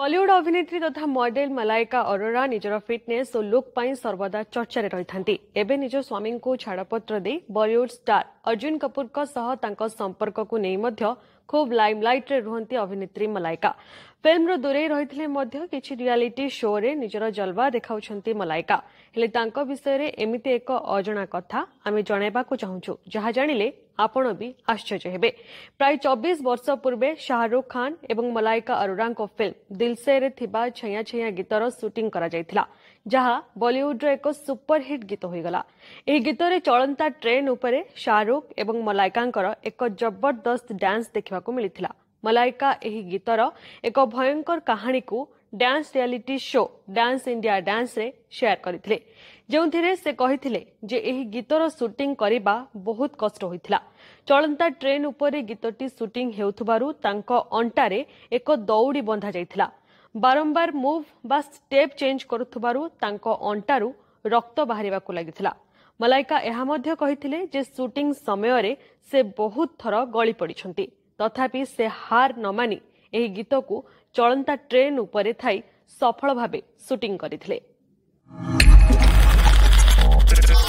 ବଲିଉଡ ଅଭିନେତ୍ରୀ ତଥା ମଡେଲ ମଲାଇକା ଅରୋରା ନିଜର ଫିଟ୍ନେସ୍ ଓ ଲୁକ୍ ପାଇଁ ସର୍ବଦା ଚର୍ଚ୍ଚାରେ ରହିଥାନ୍ତି ଏବେ ନିଜ ସ୍ୱାମୀଙ୍କୁ ଛାଡ଼ପତ୍ର ଦେଇ ବଲିଉଡ ଷ୍ଟାର ଅର୍ଜୁନ କପୁରଙ୍କ ସହ ତାଙ୍କ ସମ୍ପର୍କକୁ ନେଇ ମଧ୍ୟ ଖୁବ୍ ଲାଇମଲାଇଟ୍ରେ ରୁହନ୍ତି ଅଭିନେତ୍ରୀ ମଲାଇକା ଫିଲ୍ମରୁ ଦୂରେଇ ରହିଥିଲେ ମଧ୍ୟ କିଛି ରିଆଲିଟି ଶୋରେ ନିଜର ଜଲବା ଦେଖାଉଛନ୍ତି ମଲାଇକା ହେଲେ ତାଙ୍କ ବିଷୟରେ ଏମିତି ଏକ ଅଜଣା କଥା ଆମେ ଜଣାଇବାକୁ ଚାହୁଁଛୁ ଯାହା ଜାଣିଲେ ଆପଣ ବି ଆଶ୍ଚର୍ଯ୍ୟ ହେବେ ପ୍ରାୟ ଚବିଶ ବର୍ଷ ପୂର୍ବେ ଶାହରୁଖ ଖାନ୍ ଏବଂ ମଲାଇକା ଅରୋରାଙ୍କ ଫିଲ୍ମ ଦିଲ୍ସେରେ ଥିବା ଛାଇଆ ଛାଇଆ ଗୀତର ସୁଟିଂ କରାଯାଇଥିଲା ଯାହା ବଲିଉଡ୍ର ଏକ ସୁପରହିଟ୍ ଗୀତ ହୋଇଗଲା ଏହି ଗୀତରେ ଚଳନ୍ତା ଟ୍ରେନ୍ ଉପରେ ଶାହରୁଖ ଏବଂ ମଲାଇକାଙ୍କର ଏକ ଜବରଦସ୍ତ ଡ୍ୟାନ୍ସ ଦେଖିବାକୁ ଶୁଣିବାକୁ ମିଳିଥିଲା ମଲାଇକା ଏହି ଗୀତର ଏକ ଭୟଙ୍କର କାହାଣୀକୁ dance reality show dance India ଡ୍ୟାନ୍ସରେ ସେୟାର କରିଥିଲେ ଯେଉଁଥିରେ ସେ କହିଥିଲେ ଯେ ଏହି ଗୀତର ସୁଟିଂ କରିବା ବହୁତ କଷ୍ଟ ହୋଇଥିଲା ଚଳନ୍ତା ଟ୍ରେନ୍ ଉପରେ ଗୀତଟି ସୁଟିଂ ହେଉଥିବାରୁ ତାଙ୍କ ଅଣ୍ଟାରେ ଏକ ଦଉଡ଼ି ବନ୍ଧାଯାଇଥିଲା ବାରମ୍ବାର ମୁଭ୍ ବା ଷ୍ଟେପ୍ ଚେଞ୍ଜ କରୁଥିବାରୁ ତାଙ୍କ ଅଣ୍ଟାରୁ ରକ୍ତ ବାହାରିବାକୁ ଲାଗିଥିଲା ମଲାଇକା ଏହା ମଧ୍ୟ କହିଥିଲେ ଯେ ସୁଟିଂ ସମୟରେ ସେ ବହୁତ ଥର ଗଳି ପଡ଼ିଛନ୍ତି ତଥାପି ସେ ହାର ନ ମାନି ଏହି ଗୀତକୁ ଚଳନ୍ତା ଟ୍ରେନ୍ ଉପରେ ଥାଇ ସଫଳ ଭାବେ ସୁଟିଂ କରିଥିଲେ